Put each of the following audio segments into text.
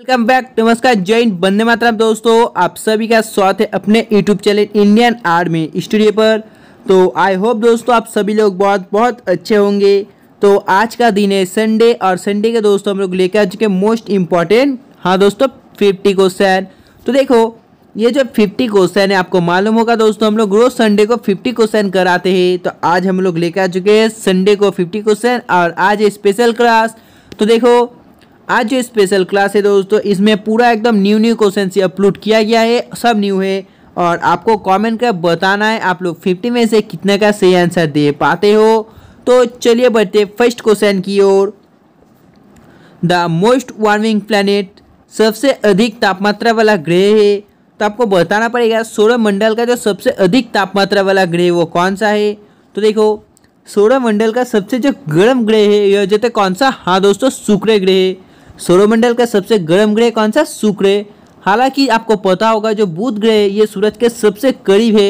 welcome back नमस्कार join बंदे मातरम दोस्तों आप सभी का स्वागत है अपने YouTube channel Indian army studio पर तो आई होप दोस्तों आप सभी लोग बहुत बहुत अच्छे होंगे तो आज का दिन है संडे और संडे के दोस्तों हम लोग लेकर आ चुके मोस्ट इम्पॉर्टेंट हाँ दोस्तों फिफ्टी क्वेश्चन तो देखो ये जो फिफ्टी क्वेश्चन है आपको मालूम होगा दोस्तों हम लोग रोज संडे को फिफ्टी क्वेश्चन कराते हैं तो आज हम लोग लेकर आ चुके हैं संडे को फिफ्टी क्वेश्चन और आज स्पेशल क्लास तो देखो आज जो स्पेशल क्लास है दोस्तों इसमें पूरा एकदम न्यू न्यू क्वेश्चन अपलोड किया गया है सब न्यू है और आपको कमेंट कर बताना है आप लोग फिफ्टी में से कितने का सही आंसर दे पाते हो तो चलिए बढ़ते फर्स्ट क्वेश्चन की ओर द मोस्ट वार्मिंग प्लानट सबसे अधिक तापमात्रा वाला ग्रह है तो आपको बताना पड़ेगा सौरमंडल का जो सबसे अधिक तापमात्रा वाला ग्रह वो कौन सा है तो देखो सौरमंडल का सबसे जो गर्म ग्रह है यह जो कौन सा हाँ दोस्तों शुक्र ग्रह है सौरमंडल का सबसे गर्म ग्रह कौन सा शुक्र है हालांकि आपको पता होगा जो बुध ग्रह ये सूरज के सबसे करीब है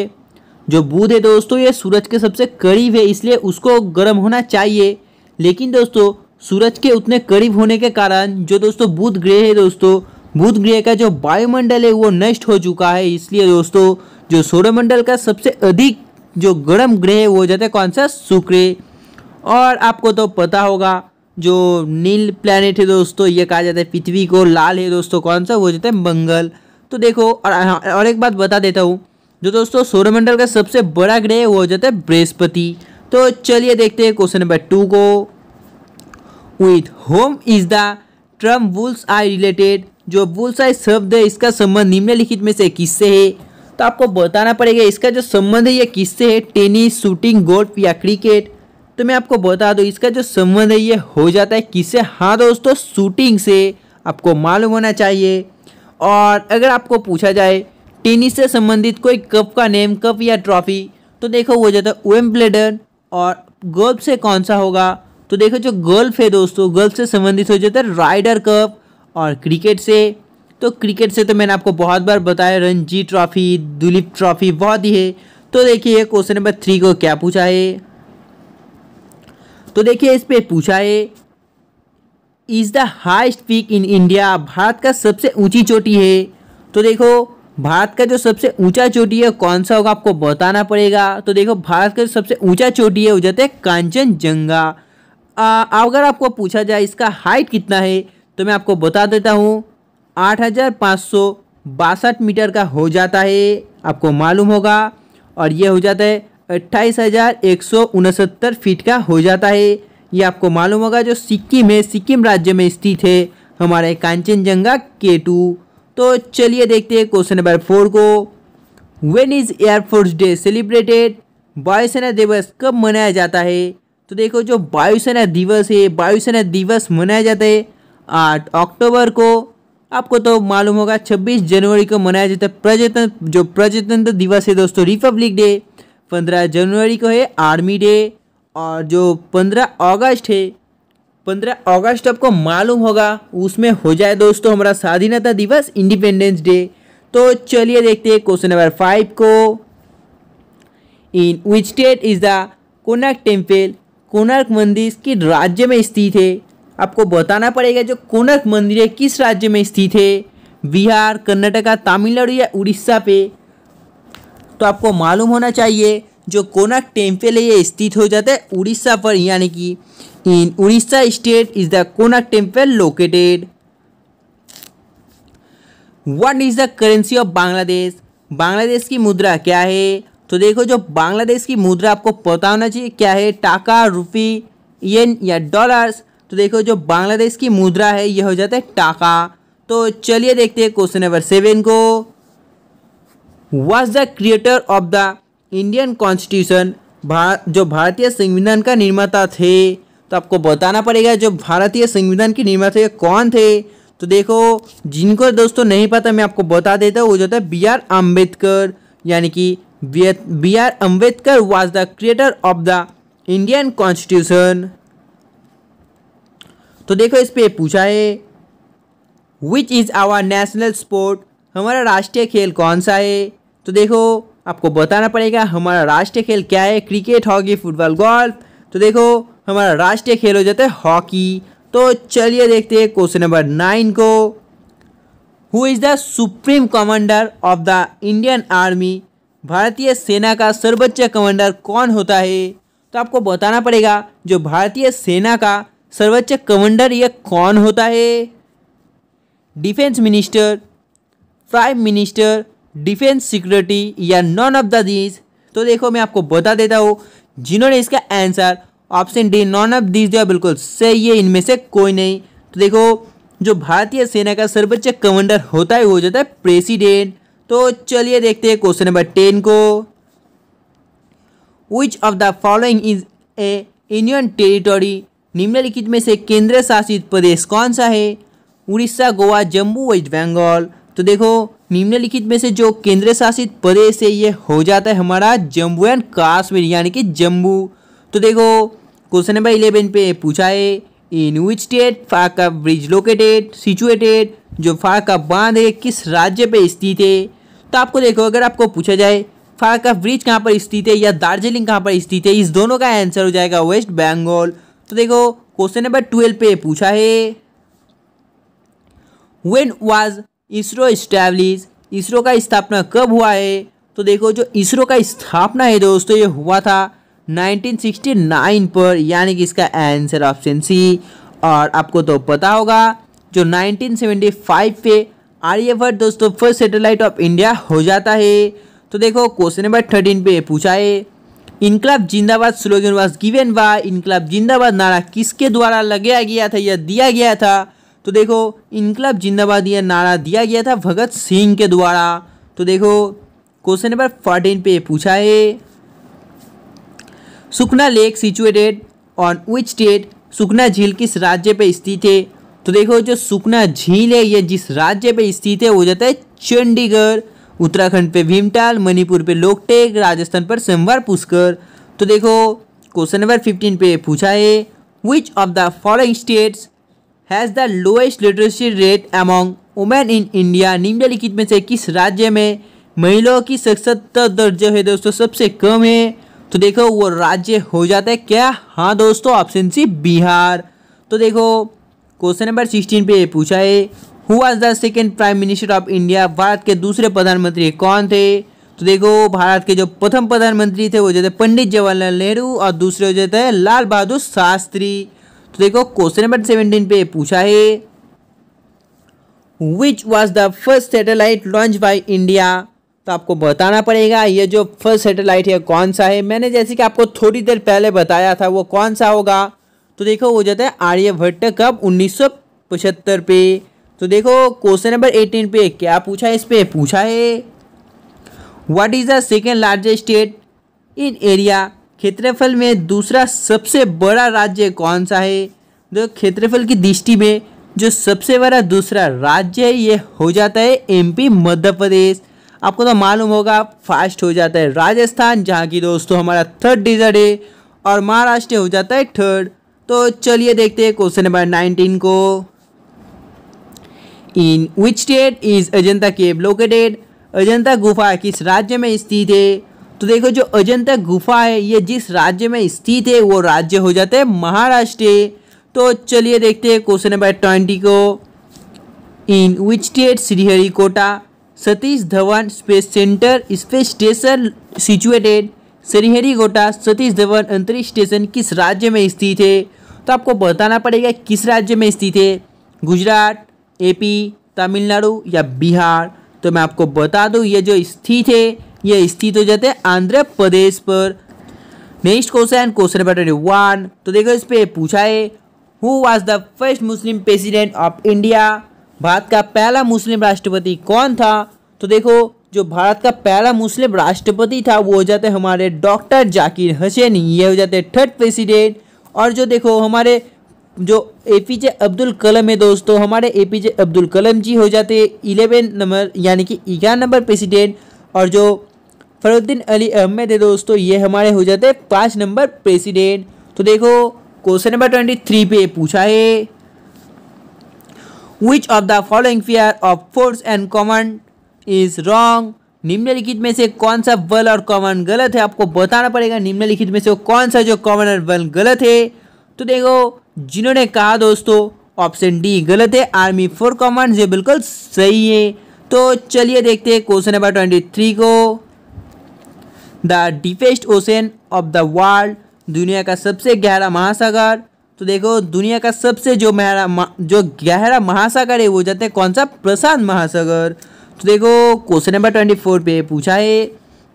जो बुध है दोस्तों ये सूरज के सबसे करीब है इसलिए उसको गर्म होना चाहिए लेकिन दोस्तों सूरज के उतने करीब होने के कारण जो दोस्तों बुध ग्रह है दोस्तों बुध ग्रह का जो वायुमंडल है वो नष्ट हो चुका है इसलिए दोस्तों जो सौरमंडल का सबसे अधिक जो गर्म ग्रह है वो जाता है कौन सा शुक्र और आपको तो पता होगा जो नील प्लानट है दोस्तों ये कहा जाता है पृथ्वी को लाल है दोस्तों कौन सा वो जाता है मंगल तो देखो और और एक बात बता देता हूँ जो दोस्तों सौरमंडल का सबसे बड़ा ग्रह वो हो जाता है बृहस्पति तो चलिए देखते हैं क्वेश्चन नंबर टू को with whom is the term bull's eye related जो वुल्स आई शब्द है इसका संबंध निम्नलिखित में से किससे है तो आपको बताना पड़ेगा इसका जो संबंध है ये किससे है टेनिस शूटिंग गोल्फ या क्रिकेट तो मैं आपको बता दूँ इसका जो संबंध है ये हो जाता है किससे हाँ दोस्तों शूटिंग से आपको मालूम होना चाहिए और अगर आपको पूछा जाए टेनिस से संबंधित कोई कप का नेम कप या ट्रॉफी तो देखो वो जाता है वेम्बलेडन और गोल्फ से कौन सा होगा तो देखो जो गोल्फ है दोस्तों गोल्फ से संबंधित हो जाता है राइडर कप और क्रिकेट से तो क्रिकेट से तो मैंने आपको बहुत बार बताया रणजी ट्रॉफी दुलीप ट्रॉफी बहुत ही है तो देखिए क्वेश्चन नंबर थ्री को क्या पूछा है तो देखिए इस पर पूछा है is the highest peak in India Bharat का सबसे ऊंची चोटी है तो देखो भारत का जो सबसे ऊंचा चोटी है कौन सा होगा आपको बताना पड़ेगा तो देखो भारत का जो सबसे ऊंचा चोटी है वो जाते हैं जंगा अगर आपको पूछा जाए इसका हाइट कितना है तो मैं आपको बता देता हूँ आठ हज़ार पाँच सौ बासठ मीटर का हो जाता है आपको मालूम होगा और ये हो जाता है अट्ठाईस हज़ार एक सौ फीट का हो जाता है ये आपको मालूम होगा जो सिक्किम है सिक्किम राज्य में स्थित है हमारे कांचनजंगा के टू तो चलिए देखते हैं क्वेश्चन नंबर फोर को when is air force day celebrated वायुसेना दिवस कब मनाया जाता है तो देखो जो वायुसेना दिवस है वायुसेना दिवस मनाया जाता है आठ अक्टूबर को आपको तो मालूम होगा छब्बीस जनवरी को मनाया जाता है प्रजातंत्र जो प्रजातंत्र दिवस है दोस्तों रिपब्लिक डे पंद्रह जनवरी को है आर्मी डे और जो पंद्रह अगस्त है पंद्रह अगस्त आपको मालूम होगा उसमें हो जाए दोस्तों हमारा स्वाधीनता दिवस इंडिपेंडेंस डे तो चलिए देखते हैं क्वेश्चन नंबर फाइव को in which state is the Konark temple Konark मंदिर किस राज्य में स्थित है आपको बताना पड़ेगा जो कोनार्क मंदिर है किस राज्य में स्थित है बिहार कर्नाटका तमिलनाडु या उड़ीसा पे तो आपको मालूम होना चाहिए जो कोनक टेम्पल है ये स्थित हो जाता है उड़ीसा पर यानी कि in Orissa state is the Konark temple located what is the currency of Bangladesh Bangladesh की मुद्रा क्या है तो देखो जो बांग्लादेश की मुद्रा आपको पता होना चाहिए क्या है टाका रुपी येन या डॉलर्स तो देखो जो बांग्लादेश की मुद्रा है यह हो जाता है टाका तो चलिए देखते हैं क्वेश्चन नंबर सेवन को was the creator of the Indian constitution जो भारतीय संविधान का निर्माता थे तो आपको बताना पड़ेगा जो भारतीय संविधान के निर्माता कौन थे तो देखो जिनको दोस्तों नहीं पता मैं आपको बता देता हूँ वो जो था बी आर अम्बेडकर यानी कि B R Ambedkar was the creator of the Indian constitution तो देखो इस पर पूछा है which is our national sport हमारा राष्ट्रीय खेल कौन सा है तो देखो आपको बताना पड़ेगा हमारा राष्ट्रीय खेल क्या है क्रिकेट हॉकी फुटबॉल गोल्फ तो देखो हमारा राष्ट्रीय खेल हो जाता है हॉकी तो चलिए देखते हैं क्वेश्चन नंबर नाइन को who is the supreme commander of the Indian army भारतीय सेना का सर्वोच्च कमांडर कौन होता है तो आपको बताना पड़ेगा जो भारतीय सेना का सर्वोच्च कमांडर यह कौन होता है defence minister prime minister defence security या नॉन ऑफ द दीज तो देखो मैं आपको बता देता हूँ जिन्होंने इसका answer option D none of these दिया बिल्कुल सही है इनमें से कोई नहीं तो देखो जो भारतीय सेना का सर्वोच्च कमांडर होता है वो जाता है प्रेसिडेंट तो चलिए देखते हैं क्वेश्चन नंबर टेन को which of the following is a union territory निम्नलिखित में से केंद्र शासित प्रदेश कौन सा है उड़ीसा गोवा जम्मू वेस्ट बंगाल तो देखो निम्नलिखित में से जो केंद्र शासित प्रदेश है ये हो जाता है हमारा जम्मू एंड काश्मीर यानी कि जम्मू तो देखो क्वेश्चन नंबर इलेवन पे पूछा है in which state Farakka bridge located situated जो फाका बांध है किस राज्य पे स्थित है तो आपको देखो अगर आपको पूछा जाए फाका ब्रिज कहाँ पर स्थित है या दार्जिलिंग कहाँ पर स्थित है इस दोनों का आंसर हो जाएगा वेस्ट बंगाल तो देखो क्वेश्चन नंबर ट्वेल्व पे पूछा है when was ISRO establish ISRO का स्थापना कब हुआ है तो देखो जो इसरो का स्थापना है दोस्तों ये हुआ था 1969 पर यानी कि इसका आंसर ऑप्शन सी और आपको तो पता होगा जो 1975 पे आर्यभट्ट दोस्तों फर्स्ट सैटेलाइट ऑफ इंडिया हो जाता है तो देखो क्वेश्चन नंबर थर्टीन पे पूछा है इनकलाब जिंदाबाद स्लोगन वॉज गिवेन बाय इनकलाब जिंदाबाद नारा किसके द्वारा लगाया गया था या दिया गया था तो देखो इनकलाब जिंदाबाद यह नारा दिया गया था भगत सिंह के द्वारा तो देखो क्वेश्चन नंबर फोर्टीन पे पूछा है Sukhna lake situated on which state Sukhna झील किस राज्य पे स्थित है तो देखो जो सुखना झील है ये जिस राज्य पे स्थित है वो जाता है चंडीगढ़ उत्तराखंड पे भीमताल मणिपुर पे लोकटेक राजस्थान पर सोमवार पुष्कर तो देखो क्वेश्चन नंबर फिफ्टीन पे पूछा है which of the following states has the lowest literacy rate among women in India निम्नलिखित में से किस राज्य में महिलाओं की साक्षरता दर जो है दोस्तों सबसे कम है तो देखो वो राज्य हो जाता है क्या हाँ दोस्तों ऑप्शन सी बिहार तो देखो क्वेश्चन नंबर सिक्सटीन पे पूछा है हु आज the second prime minister of India Bharat के दूसरे प्रधानमंत्री कौन थे तो देखो भारत के जो प्रथम प्रधानमंत्री थे वो जो थे पंडित जवाहरलाल नेहरू और दूसरे जो थे लाल बहादुर शास्त्री तो देखो क्वेश्चन नंबर सेवनटीन पे पूछा है which was the first satellite launch by India तो आपको बताना पड़ेगा ये जो फर्स्ट सेटेलाइट है कौन सा है मैंने जैसे कि आपको थोड़ी देर पहले बताया था वो कौन सा होगा तो देखो वो जाता है आर्यभट्ट कब उन्नीस पे तो देखो क्वेश्चन नंबर एटीन पे क्या पूछा है इस पर पूछा है what is the second largest state in area क्षेत्रफल में दूसरा सबसे बड़ा राज्य कौन सा है जो तो क्षेत्रफल की दृष्टि में जो सबसे बड़ा दूसरा राज्य है ये हो जाता है एमपी मध्य प्रदेश आपको तो मालूम होगा फास्ट हो जाता है राजस्थान जहाँ की दोस्तों हमारा थर्ड डिजर्ट है और महाराष्ट्र हो जाता है थर्ड तो चलिए देखते हैं क्वेश्चन नंबर नाइनटीन को in which state is Ajanta cave located Ajanta गुफा किस राज्य में स्थित है तो देखो जो अजंता गुफा है ये जिस राज्य में स्थित है वो राज्य हो जाते हैं महाराष्ट्र तो चलिए देखते हैं क्वेश्चन नंबर ट्वेंटी को in which state Sriharikota Satish Dhawan space centre space station situated Sriharikota Satish Dhawan अंतरिक्ष स्टेशन किस राज्य में स्थित है तो आपको बताना पड़ेगा किस राज्य में स्थित है गुजरात एपी तमिलनाडु या बिहार तो मैं आपको बता दूँ ये जो स्थित है ये स्थित हो जाते हैं आंध्र प्रदेश पर next question question number twenty one तो देखो इस पे पूछा है who was the first Muslim president of India Bharat का पहला मुस्लिम राष्ट्रपति कौन था तो देखो जो भारत का पहला मुस्लिम राष्ट्रपति था वो हो जाते हमारे डॉक्टर जाकिर हसैन ये हो जाते थर्ड प्रेसिडेंट और जो देखो हमारे जो ए पी जे अब्दुल कलम है दोस्तों हमारे ए पी जे अब्दुल कलम जी हो जाते इलेवन नंबर यानी कि ग्यारह नंबर प्रेसिडेंट और जो फरुद्दीन अली अहमद है दोस्तों ये हमारे हो जाते हैं पाँच नंबर प्रेसिडेंट तो देखो क्वेश्चन नंबर ट्वेंटी थ्री पे पूछा है which of the following fair of force and common is wrong निम्नलिखित में से कौन सा बल और कॉमन गलत है आपको बताना पड़ेगा निम्नलिखित में से कौन सा जो कॉमन और बल गलत है तो देखो जिन्होंने कहा दोस्तों ऑप्शन डी गलत है आर्मी फोर कॉमन ये बिल्कुल सही है तो चलिए देखते हैं क्वेश्चन नंबर ट्वेंटी थ्री को the deepest ocean of the world दुनिया का सबसे गहरा महासागर तो देखो दुनिया का सबसे जो महरा जो गहरा महासागर है वो जाते हैं कौन सा प्रशांत महासागर तो देखो क्वेश्चन नंबर ट्वेंटी फोर पे पूछा है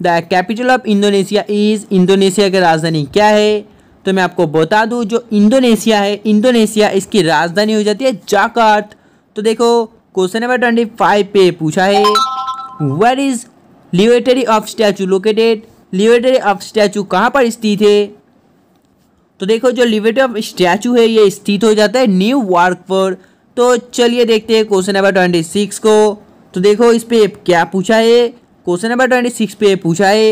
the capital of Indonesia is Indonesia की राजधानी क्या है तो मैं आपको बता दूं जो इंडोनेशिया है इंडोनेशिया इसकी राजधानी हो जाती है जाकार्त तो देखो क्वेश्चन नंबर ट्वेंटी फाइव पे पूछा है where is liberty of statue located liberty of statue कहाँ पर स्थित है तो देखो जो लिबरेटरी ऑफ स्टैचू है ये स्थित हो जाता है न्यू वार्क पर तो चलिए देखते हैं क्वेश्चन नंबर ट्वेंटी सिक्स को तो देखो इस पे क्या पूछा है क्वेश्चन नंबर ट्वेंटी सिक्स पे पूछा है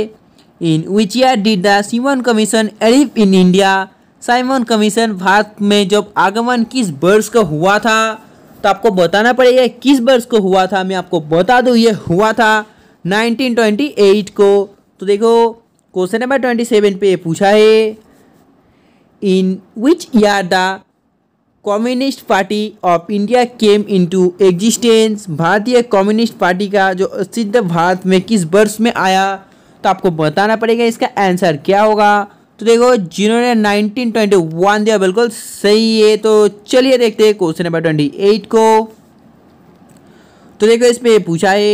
in which year did the Simon commission arrive in India Simon commission Bharat में जब आगमन किस वर्ष का हुआ था तो आपको बताना पड़ेगा किस वर्ष को हुआ था मैं आपको बता दूँ ये हुआ था 1928 को तो देखो क्वेश्चन नंबर 27 पे पूछा है in which year the communist party of India came into existence भारतीय कम्युनिस्ट पार्टी का जो सिद्ध भारत में किस वर्ष में आया तो आपको बताना पड़ेगा इसका आंसर क्या होगा तो देखो जिन्होंने 1921 दिया बिल्कुल सही है तो चलिए देखते हैं क्वेश्चन नंबर 28 को तो देखो इसमें पूछा है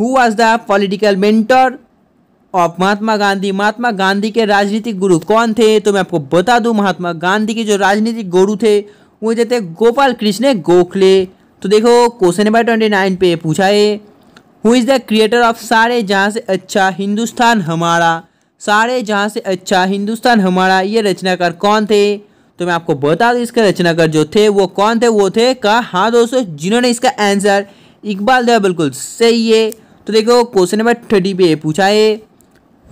who was the political mentor of Mahatma Gandhi Mahatma Gandhi के राजनीतिक गुरु कौन थे तो मैं आपको बता दूं महात्मा गांधी के जो राजनीतिक गुरु थे वो थे गोपाल कृष्ण गोखले तो देखो क्वेश्चन नंबर ट्वेंटी नाइन पे पूछा है who is the creator of सारे जहाँ से अच्छा हिंदुस्तान हमारा सारे जहाँ से अच्छा हिंदुस्तान हमारा ये रचनाकार कौन थे तो मैं आपको बता दूँ इसके रचनाकार जो थे वो कौन थे वो थे का हाँ दोस्तों जिन्होंने इसका आंसर इकबाल दिया बिल्कुल सही है तो देखो क्वेश्चन नंबर थर्टी पे पूछा है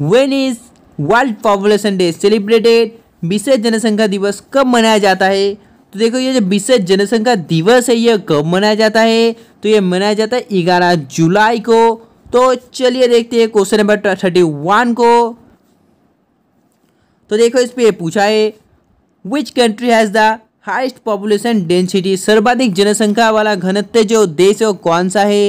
when is world population day celebrated विश्व जनसंख्या दिवस कब मनाया जाता है तो देखो ये जो विश्व जनसंख्या दिवस है ये कब मनाया जाता है तो ये मनाया जाता है ग्यारह जुलाई को तो चलिए देखते हैं क्वेश्चन नंबर थर्टी वन को तो देखो इस पर पूछा है which country has the highest population density सर्वाधिक जनसंख्या वाला घनत्व जो देश है वो कौन सा है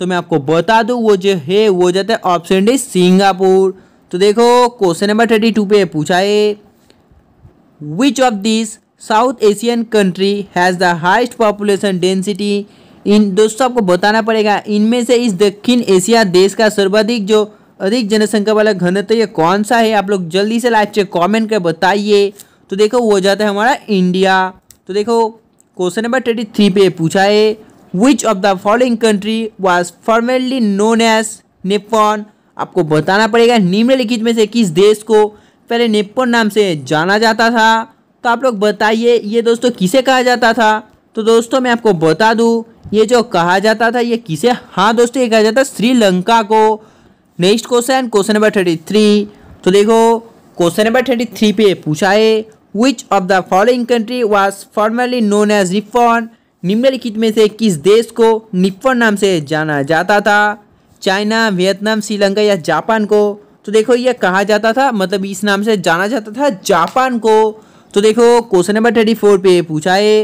तो मैं आपको बता दूँ वो जो है वो जाता है ऑप्शन डी सिंगापुर तो देखो क्वेश्चन नंबर थर्टी टू पे पूछा है which of this south Asian country has the highest population density in दोस्तों आपको बताना पड़ेगा इनमें से इस दक्षिण एशिया देश का सर्वाधिक जो अधिक जनसंख्या वाला घनत्व तो ये कौन सा है आप लोग जल्दी से लाइव चेक कॉमेंट कर बताइए तो देखो वो हो जाता है हमारा इंडिया तो देखो क्वेश्चन नंबर ट्वेंटी थ्री पे पूछा है which of the following country was formerly known as Nippon आपको बताना पड़ेगा निम्नलिखित में से किस देश को पहले निपॉन नाम से जाना जाता था तो आप लोग बताइए ये दोस्तों किसे कहा जाता था तो दोस्तों मैं आपको बता दूँ ये जो कहा जाता था ये किसे हाँ दोस्तों ये कहा जाता श्रीलंका को next question question number thirty three तो देखो क्वेश्चन नंबर थर्टी थ्री पे पूछा है which of the following country was formally known as Nippon निम्नलिखित में से किस देश को निफॉन नाम से जाना जाता था चाइना वियतनाम श्रीलंका या जापान को तो देखो यह कहा जाता था मतलब इस नाम से जाना जाता था जापान को तो देखो क्वेश्चन नंबर थर्टी फोर पे पूछा है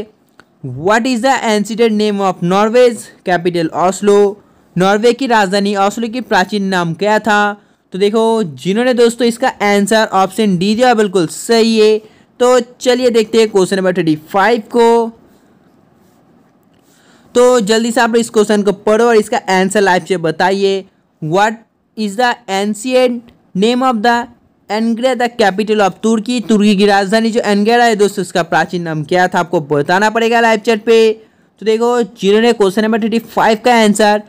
what is the ancient name of Norway's capital Oslo Norway की राजधानी ऑस्लो की प्राचीन नाम क्या था तो देखो जिन्होंने दोस्तों इसका आंसर ऑप्शन डी दिया बिल्कुल सही है तो चलिए देखते हैं क्वेश्चन नंबर थर्टी फाइव को तो जल्दी से आप इस क्वेश्चन को पढ़ो और इसका आंसर लाइव से बताइए what is the ancient name of the Angora the capital of Turkey Turkey की राजधानी जो एनगेरा है दोस्तों इसका प्राचीन नाम क्या था आपको बताना पड़ेगा लाइव चैट पे तो देखो जिन्होंने क्वेश्चन नंबर थर्टी फाइव का आंसर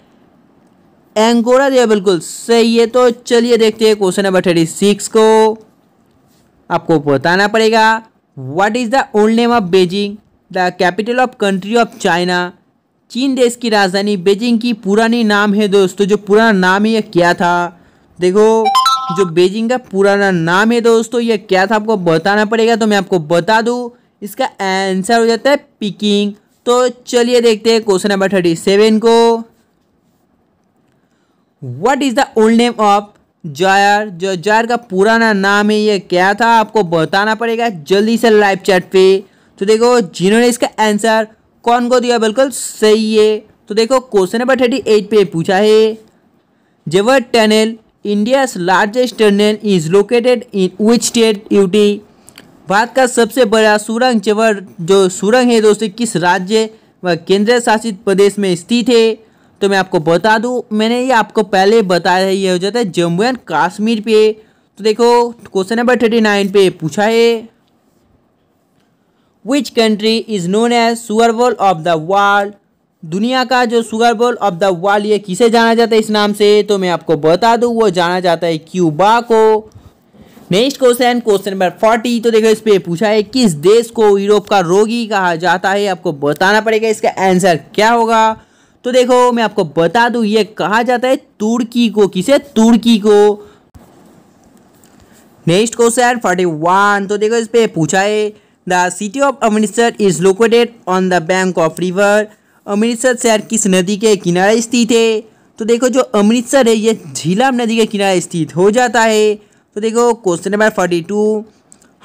एंगोरा दिया बिल्कुल सही है तो चलिए देखते हैं क्वेश्चन नंबर थर्टी सिक्स को आपको बताना पड़ेगा what is the old name of Beijing the capital of country of China चीन देश की राजधानी बेजिंग की पुरानी नाम है दोस्तों जो पुराना नाम है यह क्या था देखो जो बेजिंग का पुराना नाम है दोस्तों यह क्या था आपको बताना पड़ेगा तो मैं आपको बता दूँ इसका आंसर हो जाता है पिकिंग तो चलिए देखते हैं क्वेश्चन नंबर थर्टी सेवन को what is the old name of Zaire जो जॉयर का पुराना नाम है ये क्या था आपको बताना पड़ेगा जल्दी से लाइव चैट पे तो देखो जिन्होंने इसका आंसर कौन को दिया बिल्कुल सही है तो देखो क्वेश्चन नंबर थर्टी एट पे पूछा है Jawahar tunnel India largest tunnel is located in which state UT Bharat का सबसे बड़ा सुरंग जेवर जो सुरंग है दोस्तों किस राज्य व केंद्र शासित प्रदेश में स्थित है तो मैं आपको बता दूँ मैंने ये आपको पहले बताया है ये हो जाता है जम्मू एंड कश्मीर पे तो देखो क्वेश्चन नंबर थर्टी नाइन पे पूछा है which country is known as sugar bowl of the world दुनिया का जो sugar bowl of the world ये किसे जाना जाता है इस नाम से तो मैं आपको बता दूँ वो जाना जाता है क्यूबा को next question question number forty तो देखो इस पर पूछा है किस देश को यूरोप का रोगी कहा जाता है आपको बताना पड़ेगा इसका आंसर क्या होगा तो देखो मैं आपको बता दू ये कहा जाता है तुर्की को किसे तुर्की को नेक्स्ट क्वेश्चन फोर्टी वन तो देखो इस पे पूछा है the city of Amritsar is located on the bank of river Amritsar शहर किस नदी के किनारे स्थित है तो देखो जो अमृतसर है ये झीलाम नदी के किनारे स्थित हो जाता है तो देखो question number forty two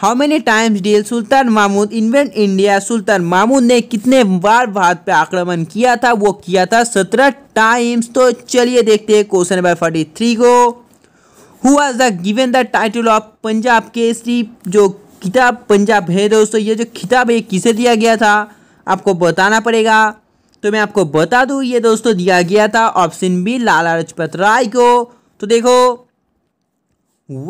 how many times did Sultan Mahmud invade India Sultan Mahmud ने कितने बार भारत पे आक्रमण किया था वो किया था सत्रह टाइम्स तो चलिए देखते हैं क्वेश्चन नंबर फोर्टी थ्री को आज the given the title of Punjab Kesari जो किताब पंजाब है दोस्तों ये जो किताब है किसे दिया गया था आपको बताना पड़ेगा तो मैं आपको बता दूँ ये दोस्तों दिया गया था ऑप्शन बी लाला लाजपत राय को तो देखो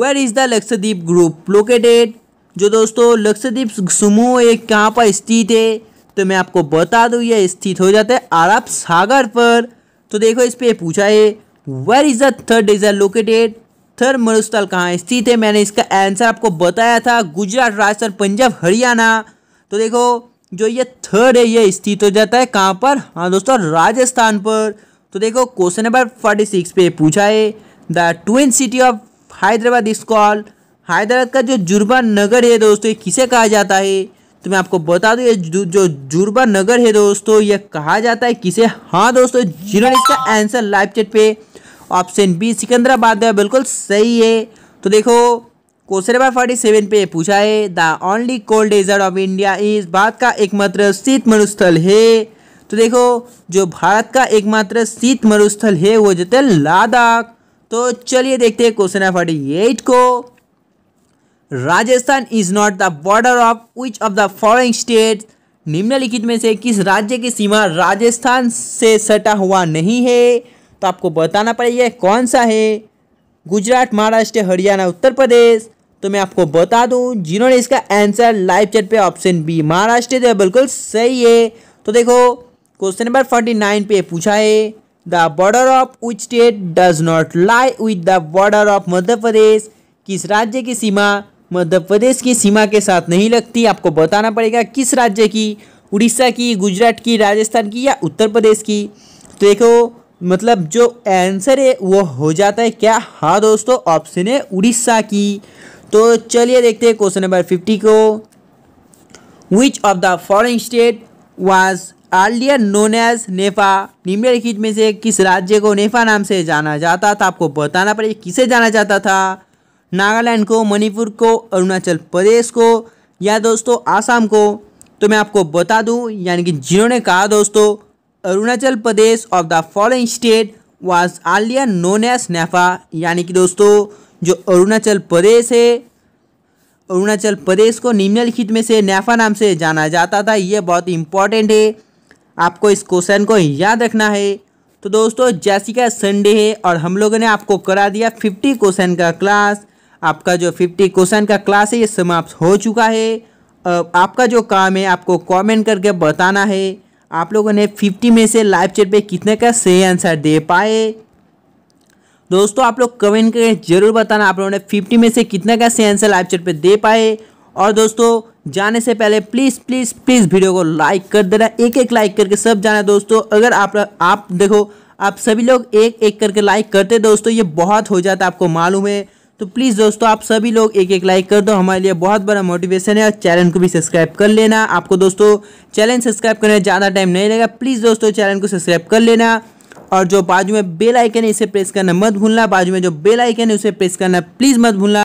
where is the Lakshadweep group located जो दोस्तों लक्षद्वीप समूह एक कहाँ पर स्थित है तो मैं आपको बता दूँ यह स्थित हो जाता है अरब सागर पर तो देखो इस पर पूछा है where is the Thar is are located Thar मरुस्थल कहाँ स्थित है मैंने इसका आंसर आपको बताया था गुजरात राजस्थान पंजाब हरियाणा तो देखो जो ये थर्ड है ये स्थित हो जाता है कहाँ पर हाँ दोस्तों राजस्थान पर तो देखो क्वेश्चन नंबर फोर्टी सिक्स पे पूछा है the twin city of Hyderabad is called Hyderabad का जो जुर्बा नगर है दोस्तों ये किसे कहा जाता है तो मैं आपको बता दूं ये जो जुर्बा नगर है दोस्तों ये कहा जाता है किसे हाँ दोस्तों जिन्होंने इसका आंसर लाइव चैट पे ऑप्शन बी सिकंदराबाद है बिल्कुल सही है तो देखो क्वेश्चन नंबर फोर्टी सेवन पे पूछा है the only cold desert of India इस भारत का एकमात्र शीत मरुस्थल है तो देखो जो भारत का एकमात्र शीत मरुस्थल है वो जो है लद्दाख तो चलिए देखते हैं क्वेश्चन नंबर फोर्टी एट को Rajasthan is not the border of which of the following state निम्नलिखित में से किस राज्य की सीमा राजस्थान से सटा हुआ नहीं है तो आपको बताना पड़ेगा कौन सा है गुजरात महाराष्ट्र हरियाणा उत्तर प्रदेश तो मैं आपको बता दूं जिन्होंने इसका आंसर लाइव चैट पे ऑप्शन बी महाराष्ट्र तो बिल्कुल सही है तो देखो क्वेश्चन नंबर फोर्टी नाइन पे पूछा है the border of which state does not lie with the border of Madhya Pradesh किस राज्य की सीमा मध्य प्रदेश की सीमा के साथ नहीं लगती आपको बताना पड़ेगा किस राज्य की उड़ीसा की गुजरात की राजस्थान की या उत्तर प्रदेश की तो देखो मतलब जो आंसर है वो हो जाता है क्या हाँ दोस्तों ऑप्शन है उड़ीसा की तो चलिए देखते हैं क्वेश्चन नंबर फिफ्टी को which of the foreign state was earlier known as NEFA निम्नलिखित में से किस राज्य को नेफा नाम से जाना जाता था आपको बताना पड़ेगा किसे जाना जाता था नागालैंड को मणिपुर को अरुणाचल प्रदेश को या दोस्तों आसाम को तो मैं आपको बता दूं यानी कि जिन्होंने कहा दोस्तों Arunachal Pradesh of the following state was earlier known as NEFA यानी कि दोस्तों जो अरुणाचल प्रदेश है अरुणाचल प्रदेश को निम्नलिखित में से नेफा नाम से जाना जाता था ये बहुत इंपॉर्टेंट है आपको इस क्वेश्चन को याद रखना है तो दोस्तों जैसी का संडे है और हम लोगों ने आपको करा दिया फिफ्टी क्वेश्चन का क्लास आपका जो फिफ्टी क्वेश्चन का क्लास है ये समाप्त हो चुका है आपका जो काम है आपको कमेंट करके बताना है आप लोगों ने फिफ्टी में से लाइव चैट पे कितने का सही आंसर दे पाए दोस्तों आप लोग कमेंट करके जरूर बताना आप लोगों ने फिफ्टी में से कितने का सही आंसर लाइव चैट पे दे पाए और दोस्तों जाने से पहले प्लीज़ प्लीज़ प्लीज़ वीडियो को लाइक कर देना एक एक लाइक करके सब जाना दोस्तों अगर आप आप देखो आप सभी लोग एक एक करके लाइक करते दोस्तों ये बहुत हो जाता आपको मालूम है तो प्लीज़ दोस्तों आप सभी लोग एक एक लाइक कर दो हमारे लिए बहुत बड़ा मोटिवेशन है और चैनल को भी सब्सक्राइब कर लेना आपको दोस्तों चैनल सब्सक्राइब करने ज़्यादा टाइम नहीं लगेगा प्लीज़ दोस्तों चैनल को सब्सक्राइब कर लेना और जो बाजू में बेल आइकन है इसे प्रेस करना मत भूलना बाजू में जो बेल आइकन है उसे प्रेस करना प्लीज़ मत भूलना